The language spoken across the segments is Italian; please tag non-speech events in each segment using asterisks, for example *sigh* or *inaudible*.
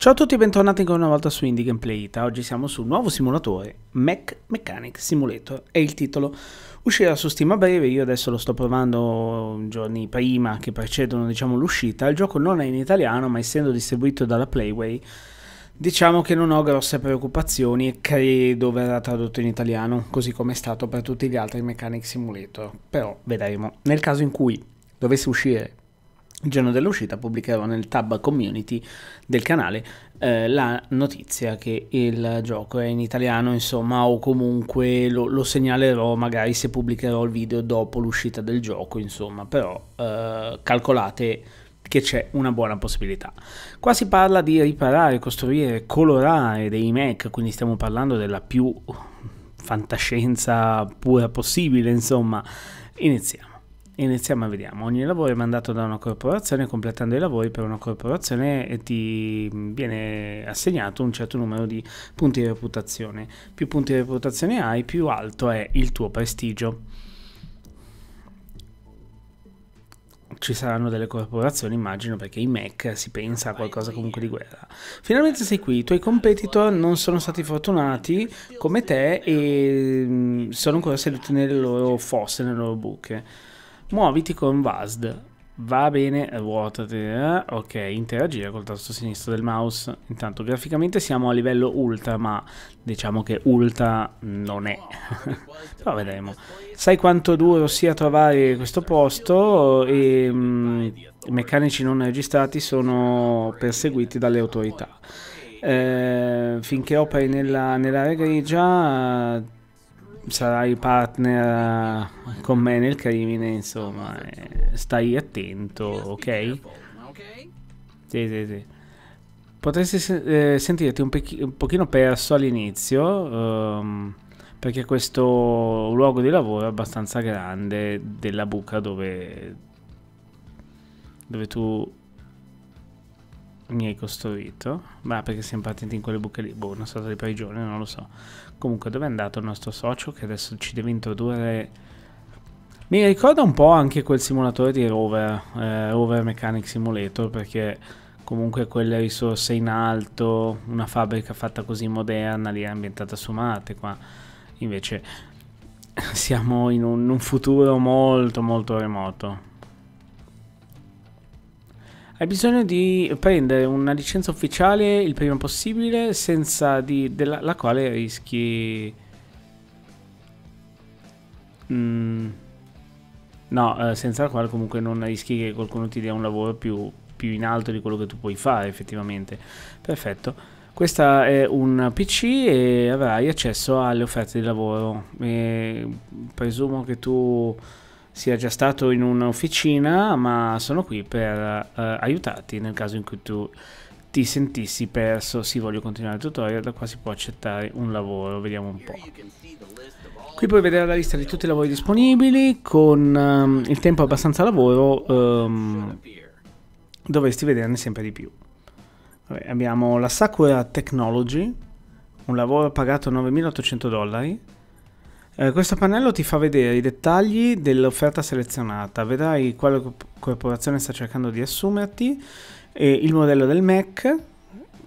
Ciao a tutti e bentornati ancora una volta su Indie Gameplay Ita. Oggi siamo sul nuovo simulatore Mech Mechanic Simulator, è il titolo. Uscirà su Steam a breve, io adesso lo sto provando giorni prima che precedono diciamo, l'uscita. Il gioco non è in italiano, ma essendo distribuito dalla Playway, diciamo che non ho grosse preoccupazioni e credo verrà tradotto in italiano, così come è stato per tutti gli altri Mechanic Simulator. Però vedremo. Nel caso in cui dovesse uscire il giorno dell'uscita pubblicavo nel tab community del canale eh, la notizia che il gioco è in italiano, insomma, o comunque lo, lo segnalerò magari se pubblicherò il video dopo l'uscita del gioco, insomma, però eh, calcolate che c'è una buona possibilità. Qua si parla di riparare, costruire, colorare dei Mac, quindi stiamo parlando della più fantascienza pura possibile, insomma. Iniziamo iniziamo a vedere. Ogni lavoro è mandato da una corporazione, completando i lavori per una corporazione ti viene assegnato un certo numero di punti di reputazione. Più punti di reputazione hai, più alto è il tuo prestigio. ci saranno delle corporazioni, immagino, perché i Mac si pensa a qualcosa comunque di guerra. Finalmente sei qui, i tuoi competitor non sono stati fortunati come te e mm, sono ancora seduti nelle loro fosse, nelle loro buche. Muoviti con VASD. Va bene, ruotate, eh? ok, interagire col tasto sinistro del mouse. Intanto graficamente siamo a livello ultra, ma diciamo che ultra non è. *laughs* Però vedremo. Sai quanto duro sia trovare questo posto e mh, mm, i meccanici non registrati sono perseguiti dalle autorità. Eh, finché operi nell'area nell grigia sarai partner eh, con me nel crimine, insomma, eh, stai attento, ok? Sì, sì, sì. Potresti eh, sentirti un, un, pochino perso all'inizio, um, perché questo luogo di lavoro è abbastanza grande della buca dove, dove tu mi hai costruito. Ma perché siamo partiti in quelle buche lì? Boh, una sorta di prigione, non lo so. Comunque, dove è andato il nostro socio che adesso ci deve introdurre... Mi ricorda un po' anche quel simulatore di Rover, eh, Rover Mechanic Simulator, perché comunque quelle risorse in alto, una fabbrica fatta così moderna, lì è ambientata su Marte, qua invece *laughs* siamo in un, un futuro molto molto remoto. Hai bisogno di prendere una licenza ufficiale il prima possibile, senza di, della, la quale rischi... Mm. No, eh, senza la quale comunque non rischi che qualcuno ti dia un lavoro più, più in alto di quello che tu puoi fare effettivamente. Perfetto. Questa è un PC e avrai accesso alle offerte di lavoro. E presumo che tu sia già stato in un'officina, ma sono qui per uh, aiutarti nel caso in cui tu ti sentissi perso. Sì, voglio continuare il tutorial, da qua si può accettare un lavoro, vediamo un po'. Qui puoi vedere la lista di tutti i lavori disponibili, con um, il tempo abbastanza lavoro um, dovresti vederne sempre di più. Vabbè, abbiamo la Sakura Technology, un lavoro pagato 9.800 dollari, eh, questo pannello ti fa vedere i dettagli dell'offerta selezionata, vedrai quale corporazione sta cercando di assumerti, e il modello del Mac,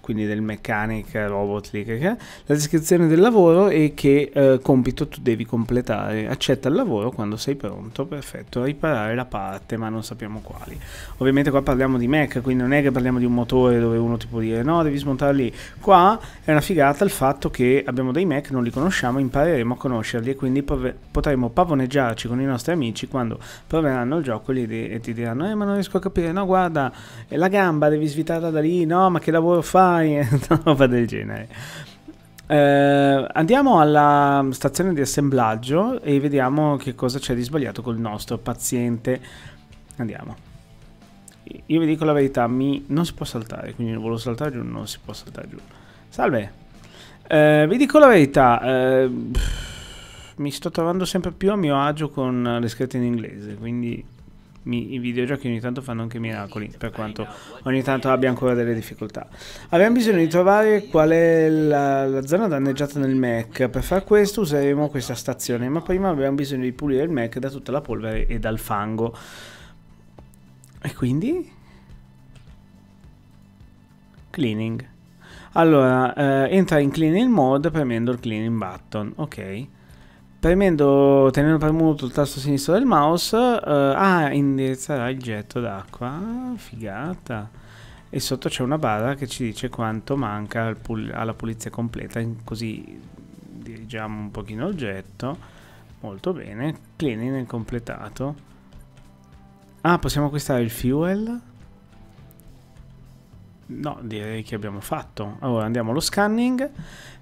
quindi del mechanic, robot, la descrizione del lavoro e che eh, compito tu devi completare. Accetta il lavoro quando sei pronto, perfetto, riparare la parte, ma non sappiamo quali. Ovviamente qua parliamo di Mac, quindi non è che parliamo di un motore dove uno ti può dire no, devi smontarli. Qua è una figata il fatto che abbiamo dei Mac, non li conosciamo, impareremo a conoscerli e quindi potremo pavoneggiarci con i nostri amici quando proveranno il gioco e ti diranno eh ma non riesco a capire, no guarda, eh, la gamba devi svitarla da lì, no ma che lavoro fa? fai? Una *laughs* roba del genere. Eh, andiamo alla stazione di assemblaggio e vediamo che cosa c'è di sbagliato col nostro paziente. Andiamo. Io vi dico la verità, mi... non si può saltare, quindi non volevo saltare giù, non si può saltare giù. Salve. Eh, vi dico la verità, eh, pff, mi sto trovando sempre più a mio agio con le scritte in inglese, quindi mi, i videogiochi ogni tanto fanno anche miracoli, per quanto ogni tanto abbia ancora delle difficoltà. Abbiamo bisogno di trovare qual è la, la zona danneggiata nel Mac. Per far questo useremo questa stazione, ma prima abbiamo bisogno di pulire il Mac da tutta la polvere e dal fango. E quindi? Cleaning. Allora, eh, entra in cleaning mode premendo il cleaning button, ok. Premendo, tenendo premuto il tasto sinistro del mouse, uh, ah, indirizzerà il getto d'acqua. Ah, figata. E sotto c'è una barra che ci dice quanto manca pul alla pulizia completa, così dirigiamo un pochino il getto. Molto bene. Cleaning completato. Ah, possiamo acquistare il fuel? No, direi che abbiamo fatto. Allora andiamo allo scanning.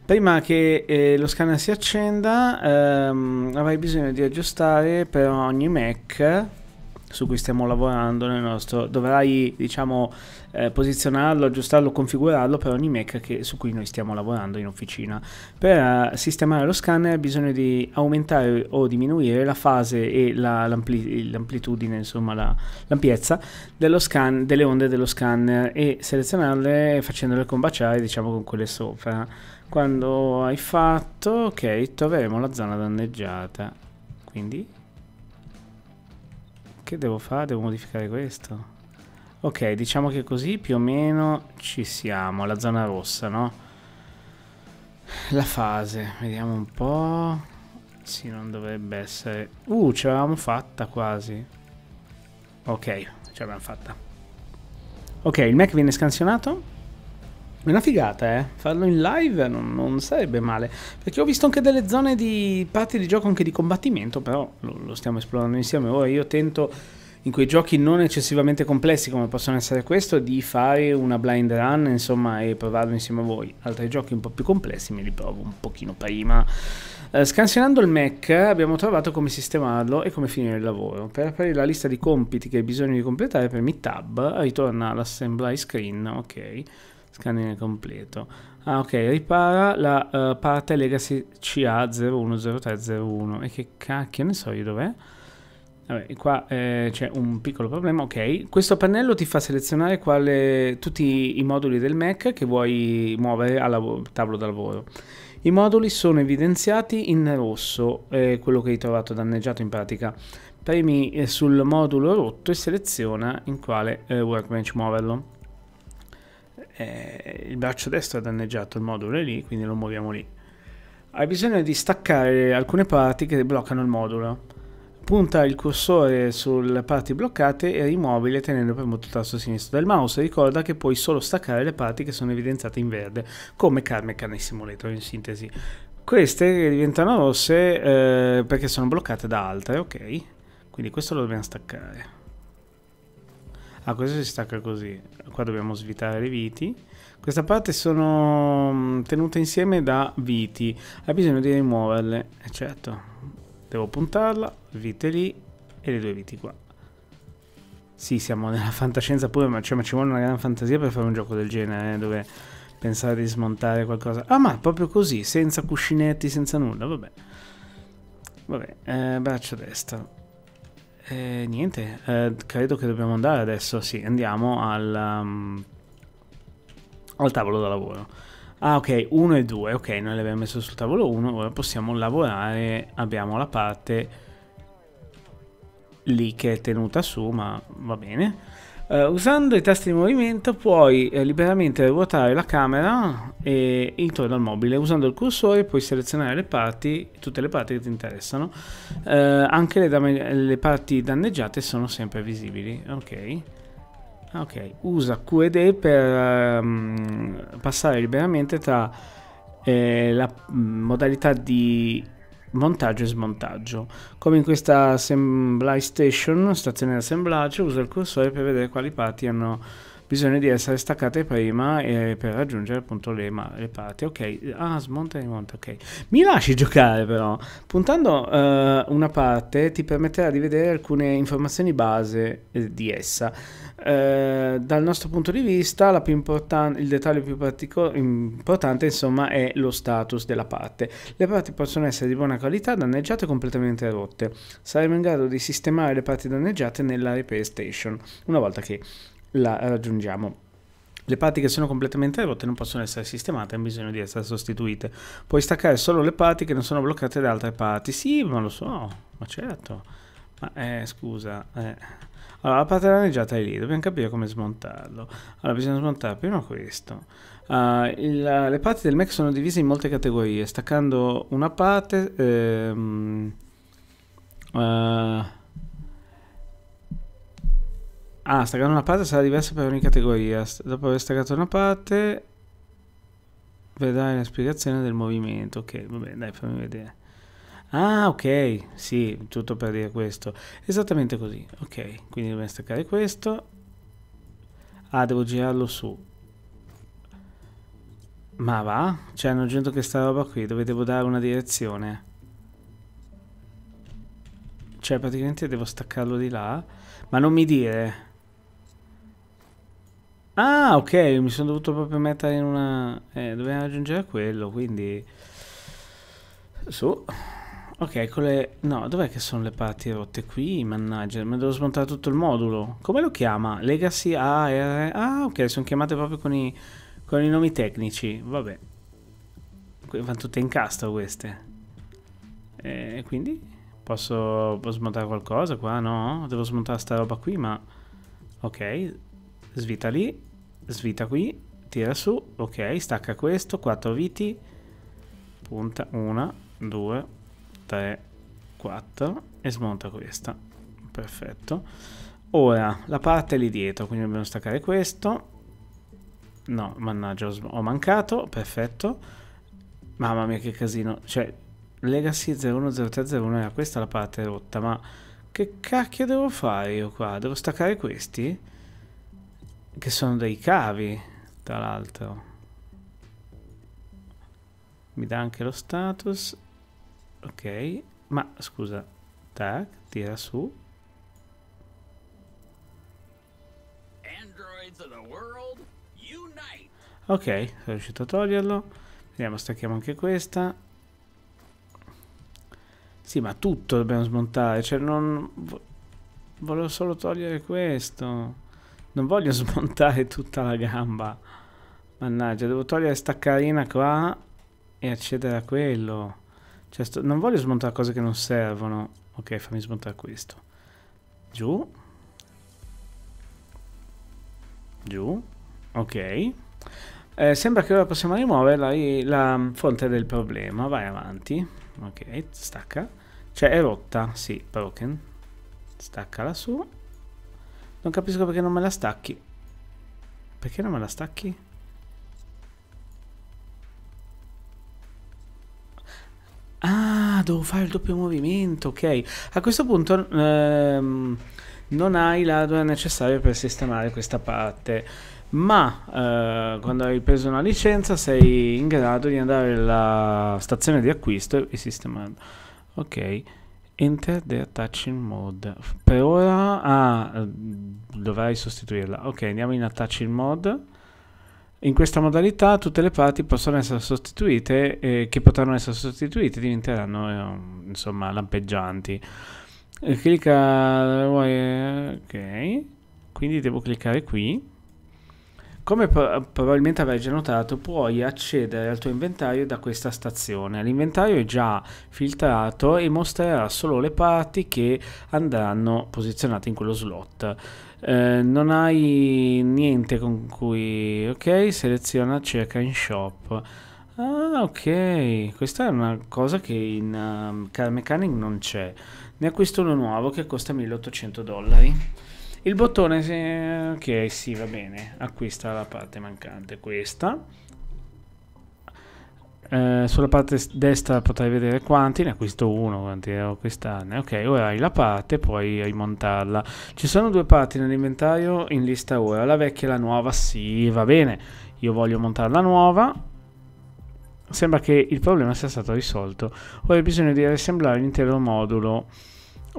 Prima che eh, lo scanner si accenda, ehm, avrai bisogno di aggiustare per ogni Mac su cui stiamo lavorando nel nostro dovrai diciamo eh, posizionarlo aggiustarlo configurarlo per ogni Mac che, su cui noi stiamo lavorando in officina per uh, sistemare lo scanner bisogna di aumentare o diminuire la fase e la, l'ampli, l'amplitudine insomma la, l'ampiezza scan, delle onde dello scanner e selezionarle facendole combaciare diciamo con quelle sopra quando hai fatto ok troveremo la zona danneggiata quindi che devo fare? Devo modificare questo. Ok, diciamo che così più o meno ci siamo, la zona rossa, no? La fase, vediamo un po'. Sì, non dovrebbe essere... Uh, ce l'avevamo fatta quasi. Ok, ce l'abbiamo fatta. Ok, il Mac viene scansionato. È una figata, eh. Farlo in live non, non, sarebbe male. Perché ho visto anche delle zone di parti di gioco anche di combattimento, però lo, lo, stiamo esplorando insieme. Ora io tento in quei giochi non eccessivamente complessi come possono essere questo di fare una blind run, insomma, e provarlo insieme a voi. Altri giochi un po' più complessi me li provo un pochino prima. Eh, scansionando il Mac abbiamo trovato come sistemarlo e come finire il lavoro. Per aprire la lista di compiti che hai bisogno di completare, premi tab, ritorna all'assembly screen, ok Scanning completo. Ah ok, ripara la uh, parte legacy CA010301. E che cacchio ne so io dov'è? Vabbè, qua eh, c'è un piccolo problema, ok. Questo pannello ti fa selezionare quale, tutti i moduli del Mac che vuoi muovere al tavolo da lavoro. I moduli sono evidenziati in rosso, eh, quello che hai trovato danneggiato in pratica. Premi eh, sul modulo rotto e seleziona in quale eh, workbench muoverlo eh, il braccio destro è danneggiato, il modulo è lì, quindi lo muoviamo lì. Hai bisogno di staccare alcune parti che bloccano il modulo. Punta il cursore sulle parti bloccate e rimuovile tenendo premuto il tasto sinistro del mouse. Ricorda che puoi solo staccare le parti che sono evidenziate in verde, come Car Mechanic Simulator in sintesi. Queste diventano rosse eh, perché sono bloccate da altre, ok? Quindi questo lo dobbiamo staccare. Ah, questo si stacca così. Qua dobbiamo svitare le viti. Questa parte sono tenute insieme da viti. Hai bisogno di rimuoverle. E eh, certo. Devo puntarla, vite lì e le due viti qua. Sì, siamo nella fantascienza pure, ma, cioè, ma ci vuole una gran fantasia per fare un gioco del genere, eh, dove pensare di smontare qualcosa. Ah, ma proprio così, senza cuscinetti, senza nulla, vabbè. Vabbè, eh, braccio destro. Eh, niente, eh, credo che dobbiamo andare adesso. Sì, andiamo al, um, al tavolo da lavoro. Ah, ok, 1 e 2. Ok, noi l'abbiamo messo sul tavolo 1. Ora possiamo lavorare. Abbiamo la parte lì che è tenuta su, ma va bene. Uh, usando i tasti di movimento puoi eh, liberamente ruotare la camera e, eh, intorno al mobile. Usando il cursore puoi selezionare le parti, tutte le parti che ti interessano. Uh, anche le, le, parti danneggiate sono sempre visibili. Ok. okay. Usa QED per um, passare liberamente tra eh, la mm, modalità di montaggio e smontaggio. Come in questa assembly station, stazione di assemblaggio, uso il cursore per vedere quali parti hanno bisogna di essere staccate prima eh, per raggiungere appunto le, le, parti. Ok, ah, smonta e rimonta, ok. Mi lasci giocare però, puntando eh, una parte ti permetterà di vedere alcune informazioni base eh, di essa. Eh, dal nostro punto di vista il dettaglio più importante insomma è lo status della parte. Le parti possono essere di buona qualità, danneggiate o completamente rotte. Saremo in grado di sistemare le parti danneggiate nella repair station una volta che la raggiungiamo. Le parti che sono completamente rotte non possono essere sistemate, hanno bisogno di essere sostituite. Puoi staccare solo le parti che non sono bloccate da altre parti. Sì, ma lo so, ma certo. Ma eh, scusa. Eh. Allora, la parte danneggiata è lì, dobbiamo capire come smontarlo. Allora, bisogna smontare prima questo. Uh, il, le parti del Mac sono divise in molte categorie, staccando una parte... Ehm, uh, Ah, staccare una parte sarà diversa per ogni categoria. Dopo aver staccato una parte, vedrai la spiegazione del movimento. Ok, vabbè, dai, fammi vedere. Ah, ok, sì, tutto per dire questo. Esattamente così. Ok, quindi dobbiamo staccare questo. Ah, devo girarlo su. Ma va? Cioè, hanno aggiunto questa roba qui dove devo dare una direzione. Cioè, praticamente devo staccarlo di là. Ma non mi dire... Ah, ok, mi sono dovuto proprio mettere in una... Eh, dobbiamo aggiungere quello, quindi... Su. Ok, con le... No, dov'è che sono le parti rotte qui? Mannaggia, mi devo smontare tutto il modulo. Come lo chiama? Legacy AR... Ah, ok, sono chiamate proprio con i, con i nomi tecnici. Vabbè. Vanno tutte in casta queste. E quindi? Posso, posso smontare qualcosa qua? No? Devo smontare sta roba qui, ma... Ok, svita lì, svita qui, tira su, ok, stacca questo, 4 viti, punta 1, 2, 3, 4 e smonta questa, perfetto. Ora, la parte lì dietro, quindi dobbiamo staccare questo, no, mannaggia, ho mancato, perfetto, mamma mia che casino, cioè, Legacy 010301 era questa la parte rotta, ma che cacchio devo fare io qua? Devo staccare questi? Che sono dei cavi, tra l'altro. Mi dà anche lo status. Ok, ma scusa. Tac, tira su. Ok, sono riuscito a toglierlo. Vediamo, stacchiamo anche questa. Sì, ma tutto dobbiamo smontare. Cioè, non... Volevo solo togliere questo. Non voglio *laughs* smontare tutta la gamba. Mannaggia, devo togliere sta carina qua e accedere a quello. Cioè, sto, non voglio smontare cose che non servono. Ok, fammi smontare questo. Giù. Giù. Ok. Eh, sembra che ora possiamo rimuovere la, la fonte del problema. Vai avanti. Ok, stacca. Cioè, è rotta. Sì, broken. Stacca su. Non capisco perché non me la stacchi. Perché non me la stacchi? Ah, devo fare il doppio movimento, ok. A questo punto ehm, non hai l'hardware necessario per sistemare questa parte. Ma eh, quando hai preso una licenza sei in grado di andare alla stazione di acquisto e sistemarlo. Ok. Enter the attaching mode. Per ora ah, dovrai sostituirla. Ok, andiamo in attaching mode. In questa modalità tutte le parti possono essere sostituite eh, che potranno essere sostituite diventeranno eh, insomma lampeggianti. Eh, clicca eh, ok, quindi devo cliccare qui. Come pro- probabilmente avrai già notato, puoi accedere al tuo inventario da questa stazione. L'inventario è già filtrato e mostrerà solo le parti che andranno posizionate in quello slot. Eh, non hai niente con cui... ok, seleziona cerca in shop. Ah, ok, questa è una cosa che in um, Car Mechanic non c'è. Ne acquisto uno nuovo che costa 1800 dollari. Il bottone, se... ok, sì, va bene, acquista la parte mancante, questa. Eh, sulla parte destra potrai vedere quanti, ne acquisto uno, quanti ho quest'anno. Ok, ora hai la parte, puoi rimontarla. Ci sono due parti nell'inventario in lista ora, la vecchia e la nuova, sì, va bene. Io voglio montare la nuova. Sembra che il problema sia stato risolto. Ora hai bisogno di rassemblare l'intero modulo.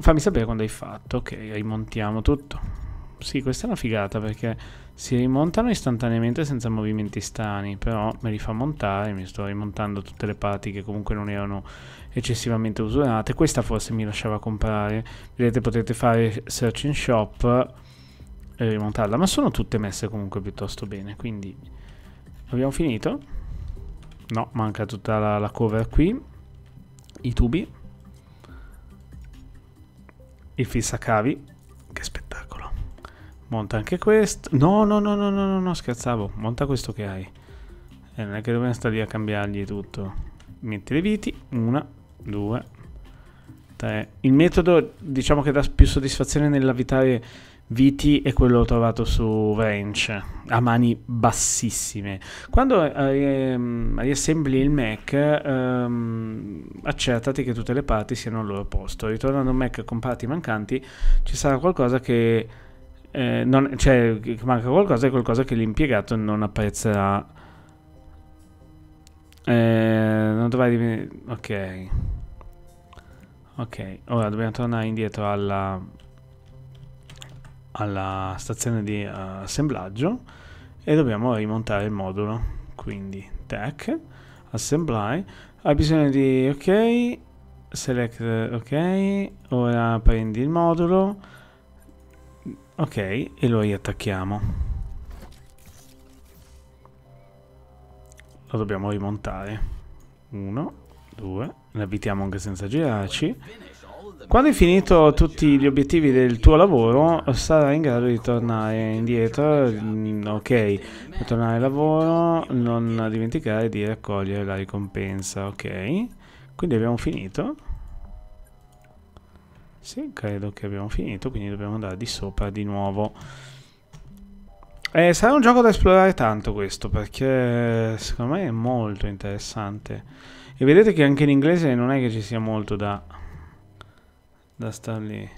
Fammi sapere quando hai fatto. Ok, rimontiamo tutto. Sì, questa è una figata perché si rimontano istantaneamente senza movimenti strani, però me li fa montare, mi sto rimontando tutte le parti che comunque non erano eccessivamente usurate. Questa forse mi lasciava comprare. Vedete, potete fare search in shop e rimontarla, ma sono tutte messe comunque piuttosto bene, quindi abbiamo finito. No, manca tutta la, la cover qui, i tubi il fissacavi. Che spettacolo. Monta anche questo. No, no, no, no, no, no, no, scherzavo. Monta questo che hai. E eh, non è che dobbiamo stare lì a cambiargli tutto. Metti le viti. Una, due, tre. Il metodo, diciamo che dà più soddisfazione nell'avvitare Viti e quello trovato su Ranch a mani bassissime. Quando ehm, riassembli il Mac, ehm, accertati che tutte le parti siano al loro posto. Ritornando a Mac con parti mancanti, ci sarà qualcosa che. Eh, non, cioè, manca qualcosa e qualcosa che l'impiegato non apprezzerà. Eh, non dovrai. Ok. Ok, ora dobbiamo tornare indietro alla, alla stazione di eh, assemblaggio e dobbiamo rimontare il modulo quindi tech assembly hai bisogno di ok select ok ora prendi il modulo ok e lo riattacchiamo lo dobbiamo rimontare 1 2 l'avvitiamo anche senza girarci quando hai finito tutti gli obiettivi del tuo lavoro, sarai in grado di tornare indietro, mm, ok, tornare al lavoro, non dimenticare di raccogliere la ricompensa, ok? Quindi abbiamo finito. Sì, credo che abbiamo finito, quindi dobbiamo andare di sopra di nuovo. Eh, sarà un gioco da esplorare tanto questo, perché secondo me è molto interessante. E vedete che anche in inglese non è che ci sia molto da da star lì.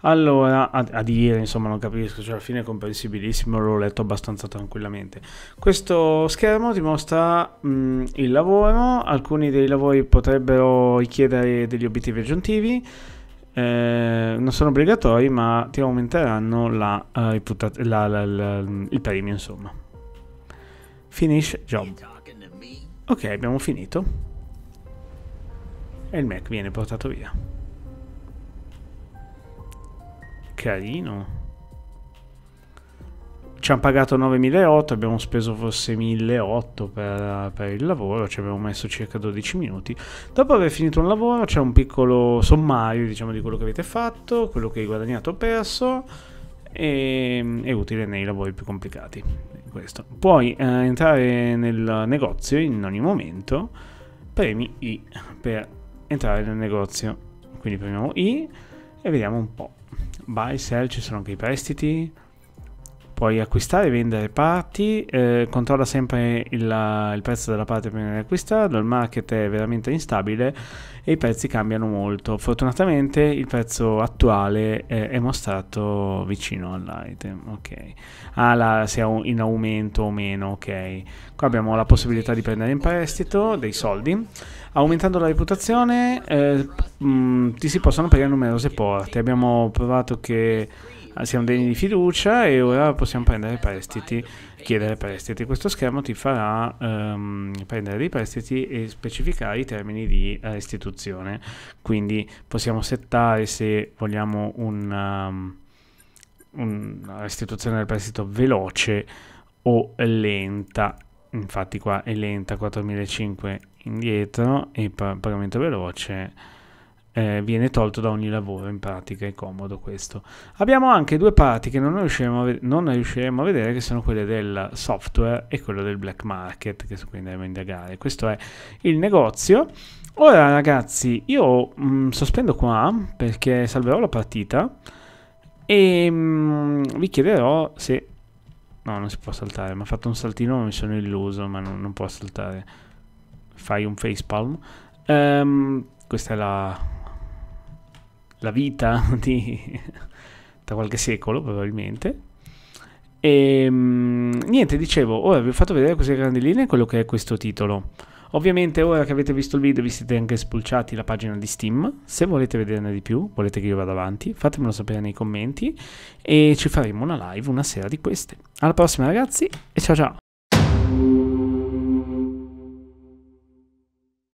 Allora, a, a, dire, insomma, non capisco, cioè alla fine è comprensibilissimo, l'ho letto abbastanza tranquillamente. Questo schermo ti mostra mh, il lavoro, alcuni dei lavori potrebbero richiedere degli obiettivi aggiuntivi, eh, non sono obbligatori, ma ti aumenteranno la, uh, la, la, il premio, insomma. Finish job. Ok, abbiamo finito. E il Mac viene portato via. carino. Ci hanno pagato 9.008, abbiamo speso forse 1.008 per, per il lavoro, ci abbiamo messo circa 12 minuti. Dopo aver finito un lavoro c'è un piccolo sommario diciamo, di quello che avete fatto, quello che hai guadagnato o perso e ehm, è utile nei lavori più complicati. Questo. Puoi eh, entrare nel negozio in ogni momento, premi I per entrare nel negozio. Quindi premiamo I e vediamo un po' buy, sell, ci sono anche i prestiti, puoi acquistare e vendere parti, eh, controlla sempre il, il, prezzo della parte prima di acquistarlo, il market è veramente instabile e i prezzi cambiano molto. Fortunatamente il prezzo attuale eh, è mostrato vicino all'item, ok. Ah, la, se è in aumento o meno, ok. Qua abbiamo la possibilità di prendere in prestito dei soldi. Aumentando la reputazione eh, mh, ti si possono aprire numerose porte. Abbiamo provato che siamo degni di fiducia e ora possiamo prendere prestiti, chiedere prestiti. Questo schermo ti farà um, prendere dei prestiti e specificare i termini di restituzione. Eh, Quindi possiamo settare se vogliamo una ehm, um, restituzione del prestito veloce o lenta. Infatti qua è lenta 4005 indietro e pagamento veloce eh, viene tolto da ogni lavoro in pratica, è comodo questo. Abbiamo anche due parti che non riusciremo a, ve- non riusciremo a vedere che sono quelle del software e quello del black market che su cui andremo a indagare. Questo è il negozio. Ora ragazzi, io mh, mm, sospendo qua perché salverò la partita e mh, mm, vi chiederò se... No, non si può saltare, mi ha fatto un saltino mi sono illuso, ma non, non può saltare. Fai un facepalm. Um, questa è la, la vita *laughs* di, da qualche secolo probabilmente. E ehm, niente, dicevo, ora vi ho fatto vedere così a grandi linee quello che è questo titolo. Ovviamente ora che avete visto il video vi siete anche spulciati la pagina di Steam, se volete vederne di più, volete che io vada avanti, fatemelo sapere nei commenti e ci faremo una live una sera di queste. Alla prossima ragazzi e ciao ciao!